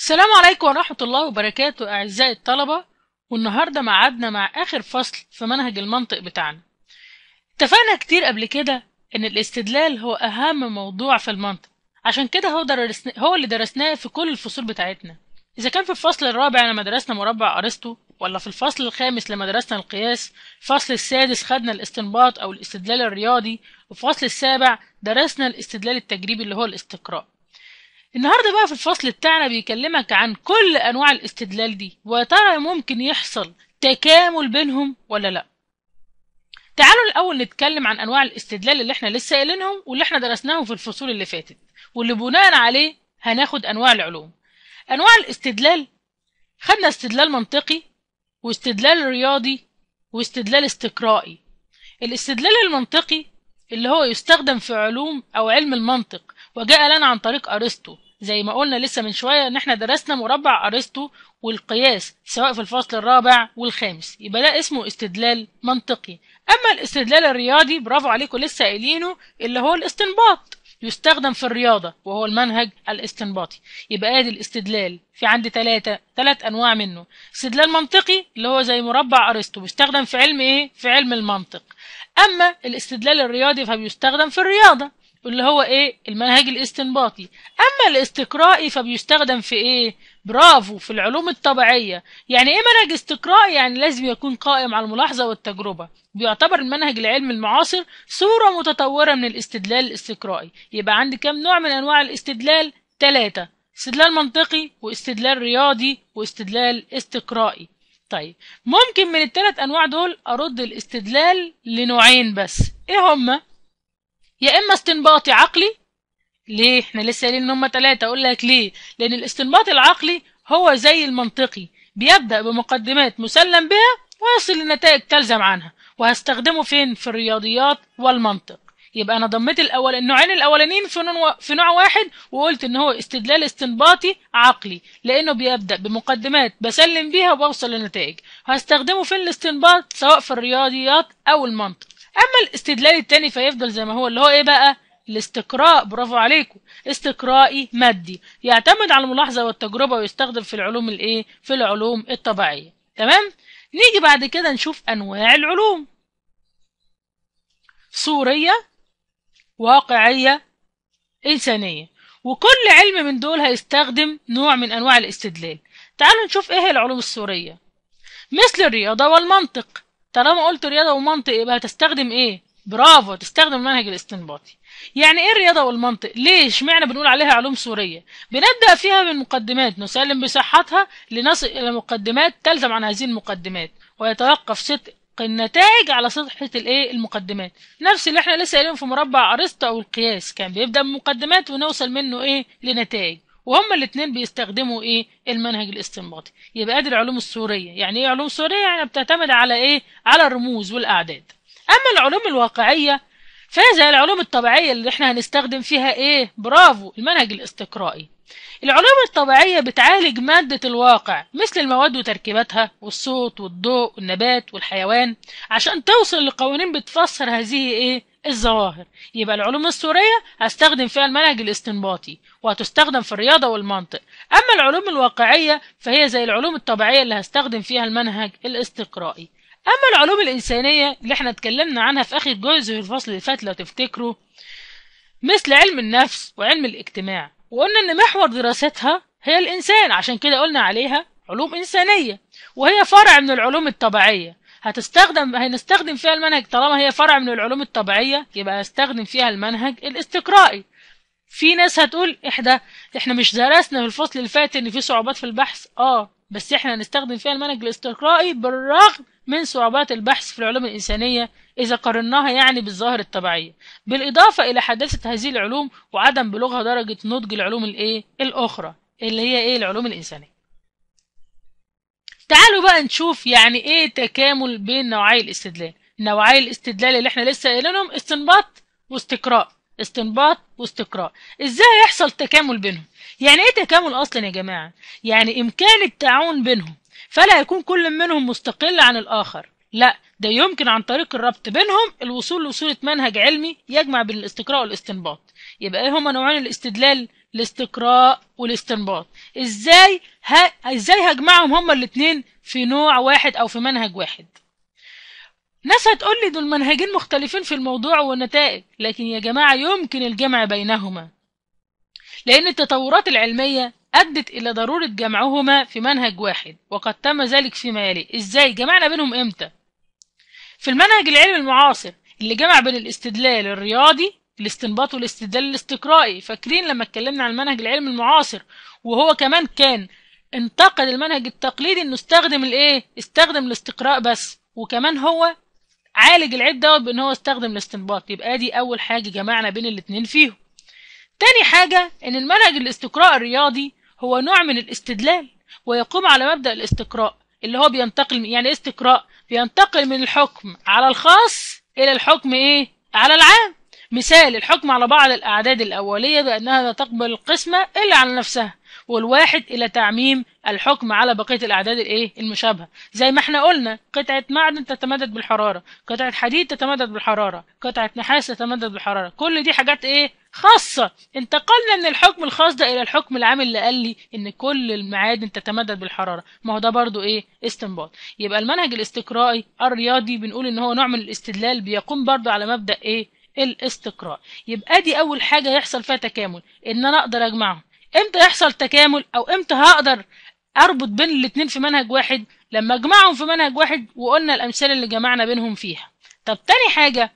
السلام عليكم ورحمة الله وبركاته أعزائي الطلبة والنهاردة معادنا مع آخر فصل في منهج المنطق بتاعنا اتفقنا كتير قبل كده إن الاستدلال هو أهم موضوع في المنطق عشان كده هو, درسنا هو اللي درسناه في كل الفصول بتاعتنا إذا كان في الفصل الرابع لما درسنا مربع أرسطو ولا في الفصل الخامس لما درسنا القياس الفصل السادس خدنا الاستنباط أو الاستدلال الرياضي وفي الفصل السابع درسنا الاستدلال التجريبي اللي هو الاستقراء النهاردة بقى في الفصل بتاعنا بيكلمك عن كل أنواع الاستدلال دي وترى ممكن يحصل تكامل بينهم ولا لأ تعالوا الأول نتكلم عن أنواع الاستدلال اللي احنا لسه قايلينهم واللي احنا درسناهم في الفصول اللي فاتت واللي بناء عليه هناخد أنواع العلوم أنواع الاستدلال خدنا استدلال منطقي واستدلال رياضي واستدلال استقرائي الاستدلال المنطقي اللي هو يستخدم في علوم أو علم المنطق وجاء لنا عن طريق أرسطو زي ما قلنا لسه من شوية إن إحنا درسنا مربع أرسطو والقياس سواء في الفصل الرابع والخامس يبقى ده اسمه استدلال منطقي أما الاستدلال الرياضي برافو عليكم لسه قايلينه اللي هو الاستنباط يستخدم في الرياضة وهو المنهج الاستنباطي يبقى ادي الاستدلال في عندي ثلاثة ثلاث أنواع منه استدلال منطقي اللي هو زي مربع أرسطو بيستخدم في علم إيه؟ في علم المنطق أما الاستدلال الرياضي فبيستخدم في الرياضة اللي هو ايه المنهج الاستنباطي اما الاستقرائي فبيستخدم في ايه برافو في العلوم الطبيعيه يعني ايه منهج استقرائي يعني لازم يكون قائم على الملاحظه والتجربه بيعتبر المنهج العلمي المعاصر صوره متطوره من الاستدلال الاستقرائي يبقى عندي كام نوع من انواع الاستدلال ثلاثه استدلال منطقي واستدلال رياضي واستدلال استقرائي طيب ممكن من الثلاث انواع دول ارد الاستدلال لنوعين بس ايه هما يا اما استنباطي عقلي ليه احنا لسه قايلين ان هم ثلاثه اقول لك ليه لان الاستنباط العقلي هو زي المنطقي بيبدا بمقدمات مسلم بها ويصل لنتائج تلزم عنها وهستخدمه فين في الرياضيات والمنطق يبقى انا ضميت الاول النوعين الاولانيين في نوع في نوع واحد وقلت ان هو استدلال استنباطي عقلي لانه بيبدا بمقدمات بسلم بيها وبوصل لنتائج هستخدمه في الاستنباط سواء في الرياضيات او المنطق اما الاستدلال التاني فيفضل زي ما هو اللي هو ايه بقى الاستقراء برافو عليكم استقرائي مادي يعتمد على الملاحظه والتجربه ويستخدم في العلوم الايه في العلوم الطبيعيه تمام نيجي بعد كده نشوف انواع العلوم صوريه واقعيه انسانيه وكل علم من دول هيستخدم نوع من انواع الاستدلال تعالوا نشوف ايه هي العلوم الصوريه مثل الرياضه والمنطق طالما قلت رياضة ومنطق يبقى هتستخدم ايه؟ برافو تستخدم المنهج الاستنباطي يعني ايه الرياضة والمنطق؟ ليه معنى بنقول عليها علوم سورية؟ بنبدأ فيها من مقدمات نسلم بصحتها لنصل إلى مقدمات تلزم عن هذه المقدمات ويتوقف صدق النتائج على صحه الايه المقدمات نفس اللي احنا لسه قايلينه في مربع ارسطو او القياس كان بيبدأ من مقدمات ونوصل منه ايه لنتائج وهم الاثنين بيستخدموا ايه المنهج الاستنباطي يبقى ادي العلوم السوريه يعني ايه علوم سوريه يعني بتعتمد على ايه على الرموز والاعداد اما العلوم الواقعيه فهذه العلوم الطبيعيه اللي احنا هنستخدم فيها ايه برافو المنهج الاستقرائي العلوم الطبيعية بتعالج مادة الواقع مثل المواد وتركيباتها والصوت والضوء والنبات والحيوان عشان توصل لقوانين بتفسر هذه ايه الظواهر يبقى العلوم السورية هستخدم فيها المنهج الاستنباطي وهتستخدم في الرياضة والمنطق أما العلوم الواقعية فهي زي العلوم الطبيعية اللي هستخدم فيها المنهج الاستقرائي أما العلوم الإنسانية اللي احنا اتكلمنا عنها في آخر جزء في الفصل اللي فات لو تفتكروا مثل علم النفس وعلم الاجتماع وقلنا إن محور دراستها هي الإنسان عشان كده قلنا عليها علوم إنسانية وهي فرع من العلوم الطبيعية هتستخدم هنستخدم فيها المنهج طالما هي فرع من العلوم الطبيعية يبقى هستخدم فيها المنهج الاستقرائي في ناس هتقول احنا احنا مش درسنا في الفصل اللي فات ان في صعوبات في البحث اه بس احنا هنستخدم فيها المنهج الاستقرائي بالرغم من صعوبات البحث في العلوم الإنسانية إذا قارناها يعني بالظاهر الطبيعية بالإضافة إلى حداثة هذه العلوم وعدم بلوغها درجة نضج العلوم الإيه؟ الأخرى اللي هي إيه العلوم الإنسانية تعالوا بقى نشوف يعني ايه تكامل بين نوعي الاستدلال نوعي الاستدلال اللي احنا لسه قايلينهم استنباط واستقراء استنباط واستقراء ازاي يحصل تكامل بينهم يعني ايه تكامل اصلا يا جماعه يعني امكان التعاون بينهم فلا يكون كل منهم مستقل عن الاخر لا ده يمكن عن طريق الربط بينهم الوصول لصوره منهج علمي يجمع بين الاستقراء والاستنباط يبقى ايه هما نوعين الاستدلال الاستقراء والاستنباط ازاي ه... ازاي هجمعهم هما الاثنين في نوع واحد او في منهج واحد ناس هتقول لي دول منهجين مختلفين في الموضوع والنتائج لكن يا جماعه يمكن الجمع بينهما لان التطورات العلميه أدت إلى ضرورة جمعهما في منهج واحد وقد تم ذلك فيما يلي إزاي جمعنا بينهم إمتى؟ في المنهج العلمي المعاصر اللي جمع بين الاستدلال الرياضي الاستنباط والاستدلال الاستقرائي فاكرين لما اتكلمنا عن المنهج العلمي المعاصر وهو كمان كان انتقد المنهج التقليدي انه استخدم الايه استخدم الاستقراء بس وكمان هو عالج العيب دوت بان هو استخدم الاستنباط يبقى دي اول حاجه جمعنا بين الاتنين فيهم تاني حاجه ان المنهج الاستقراء الرياضي هو نوع من الاستدلال ويقوم على مبدا الاستقراء اللي هو بينتقل يعني ايه استقراء بينتقل من الحكم على الخاص الى الحكم ايه على العام مثال الحكم على بعض الأعداد الأولية بأنها لا تقبل القسمة إلا على نفسها والواحد إلى تعميم الحكم على بقية الأعداد الإيه المشابهة زي ما احنا قلنا قطعة معدن تتمدد بالحرارة قطعة حديد تتمدد بالحرارة قطعة نحاس تتمدد بالحرارة كل دي حاجات إيه خاصة انتقلنا من الحكم الخاص ده إلى الحكم العام اللي قال لي إن كل المعادن تتمدد بالحرارة ما هو ده برضو إيه استنباط يبقى المنهج الاستقرائي الرياضي بنقول إن هو نوع من الاستدلال بيقوم برضو على مبدأ إيه الاستقراء يبقى دي اول حاجة يحصل فيها تكامل ان انا اقدر اجمعهم امتى يحصل تكامل او امتى هقدر اربط بين الاتنين في منهج واحد لما اجمعهم في منهج واحد وقلنا الامثله اللي جمعنا بينهم فيها طب تاني حاجه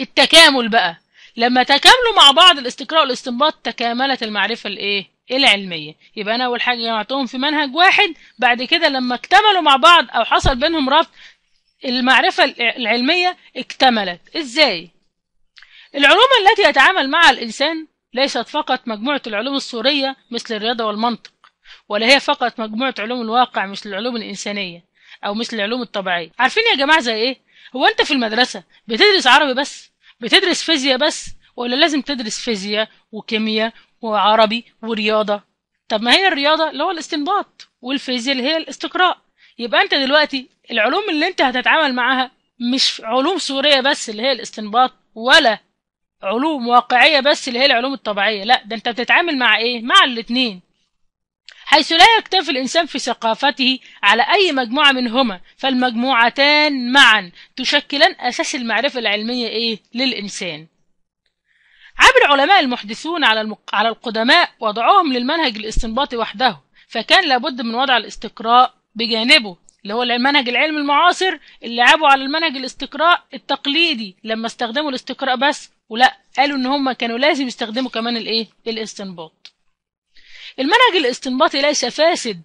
التكامل بقى لما تكاملوا مع بعض الاستقراء والاستنباط تكاملت المعرفه الايه العلميه يبقى انا اول حاجه جمعتهم في منهج واحد بعد كده لما اكتملوا مع بعض او حصل بينهم ربط المعرفه العلميه اكتملت ازاي العلوم التي يتعامل معها الإنسان ليست فقط مجموعة العلوم الصورية مثل الرياضة والمنطق ولا هي فقط مجموعة علوم الواقع مثل العلوم الإنسانية أو مثل العلوم الطبيعية عارفين يا جماعة زي إيه؟ هو أنت في المدرسة بتدرس عربي بس بتدرس فيزياء بس ولا لازم تدرس فيزياء وكيمياء وعربي ورياضة طب ما هي الرياضة اللي هو الاستنباط والفيزياء اللي هي الاستقراء يبقى أنت دلوقتي العلوم اللي أنت هتتعامل معاها مش علوم سورية بس اللي هي الاستنباط ولا علوم واقعيه بس اللي هي العلوم الطبيعيه لا ده انت بتتعامل مع ايه مع الاثنين حيث لا يكتفي الانسان في ثقافته على اي مجموعه منهما فالمجموعتان معا تشكلان اساس المعرفه العلميه ايه للانسان عبر علماء المحدثون على المق... على القدماء وضعهم للمنهج الاستنباطي وحده فكان لابد من وضع الاستقراء بجانبه اللي هو المنهج العلمي المعاصر اللي لعبوا على المنهج الاستقراء التقليدي لما استخدموا الاستقراء بس ولا قالوا ان هم كانوا لازم يستخدموا كمان الايه الاستنباط المنهج الاستنباطي ليس فاسد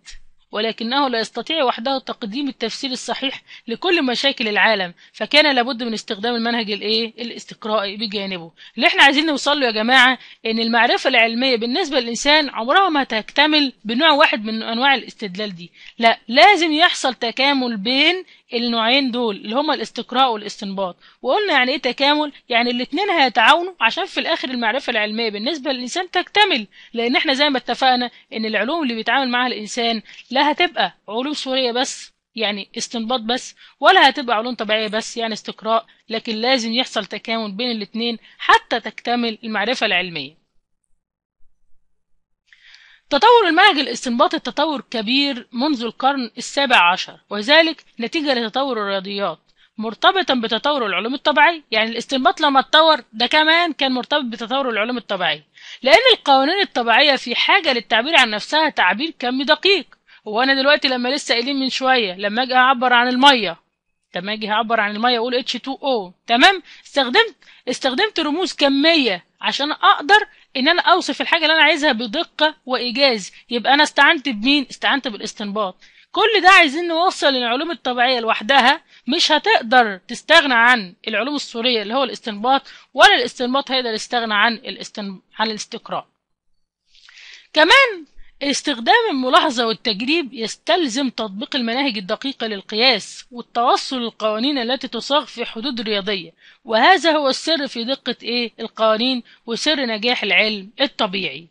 ولكنه لا يستطيع وحده تقديم التفسير الصحيح لكل مشاكل العالم فكان لابد من استخدام المنهج الايه الاستقرائي بجانبه اللي احنا عايزين نوصل له يا جماعه ان المعرفه العلميه بالنسبه للانسان عمرها ما تكتمل بنوع واحد من انواع الاستدلال دي لا لازم يحصل تكامل بين النوعين دول اللي هما الاستقراء والاستنباط وقلنا يعني ايه تكامل يعني الاتنين هيتعاونوا عشان في الاخر المعرفه العلميه بالنسبه للانسان تكتمل لان احنا زي ما اتفقنا ان العلوم اللي بيتعامل معاها الانسان لا هتبقى علوم سوريه بس يعني استنباط بس ولا هتبقى علوم طبيعيه بس يعني استقراء لكن لازم يحصل تكامل بين الاتنين حتى تكتمل المعرفه العلميه تطور المنهج الاستنباطي التطور كبير منذ القرن السابع عشر وذلك نتيجة لتطور الرياضيات مرتبطا بتطور العلوم الطبيعية يعني الاستنباط لما اتطور ده كمان كان مرتبط بتطور العلوم الطبيعية لأن القوانين الطبيعية في حاجة للتعبير عن نفسها تعبير كمي دقيق هو أنا دلوقتي لما لسه قايلين من شوية لما اجي اعبر عن المية لما اجي اعبر عن المية اقول H2O تمام استخدمت استخدمت رموز كمية عشان اقدر ان انا اوصف الحاجه اللي انا عايزها بدقه وايجاز يبقى انا استعنت بمين استعنت بالاستنباط كل ده عايزين نوصل للعلوم الطبيعيه لوحدها مش هتقدر تستغنى عن العلوم الصوريه اللي هو الاستنباط ولا الاستنباط هيقدر يستغنى عن الاستن... عن الاستقراء كمان استخدام الملاحظة والتجريب يستلزم تطبيق المناهج الدقيقة للقياس والتوصل للقوانين التي تصاغ في حدود رياضية وهذا هو السر في دقة إيه القوانين وسر نجاح العلم الطبيعي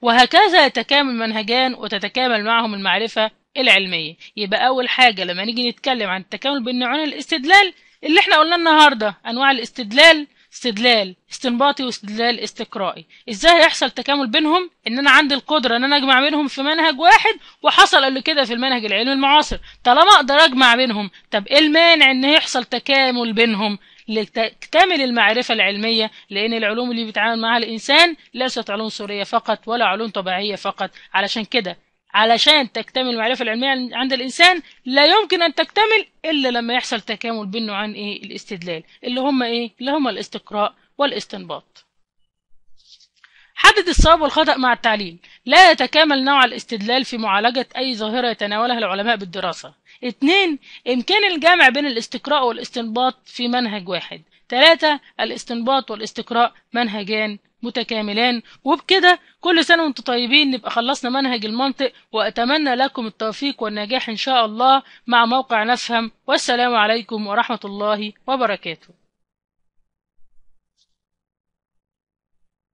وهكذا يتكامل منهجان وتتكامل معهم المعرفة العلمية يبقى أول حاجة لما نيجي نتكلم عن التكامل بين نوعين الاستدلال اللي احنا قلنا النهاردة أنواع الاستدلال استدلال استنباطي واستدلال استقرائي ازاي هيحصل تكامل بينهم ان انا عندي القدره ان انا اجمع بينهم في منهج واحد وحصل قبل كده في المنهج العلمي المعاصر طالما اقدر اجمع بينهم طب ايه المانع ان يحصل تكامل بينهم لتكتمل المعرفة العلمية لأن العلوم اللي بيتعامل معها الإنسان ليست علوم سورية فقط ولا علوم طبيعية فقط علشان كده علشان تكتمل المعرفة العلمية عند الإنسان لا يمكن أن تكتمل إلا لما يحصل تكامل بين نوعين إيه الاستدلال اللي هما إيه؟ اللي هما الاستقراء والاستنباط. حدد الصواب والخطأ مع التعليل لا يتكامل نوع الاستدلال في معالجة أي ظاهرة يتناولها العلماء بالدراسة اتنين إمكان الجمع بين الاستقراء والاستنباط في منهج واحد ثلاثة الاستنباط والاستقراء منهجان متكاملان وبكده كل سنة وانتم طيبين نبقى خلصنا منهج المنطق وأتمنى لكم التوفيق والنجاح إن شاء الله مع موقع نفهم والسلام عليكم ورحمة الله وبركاته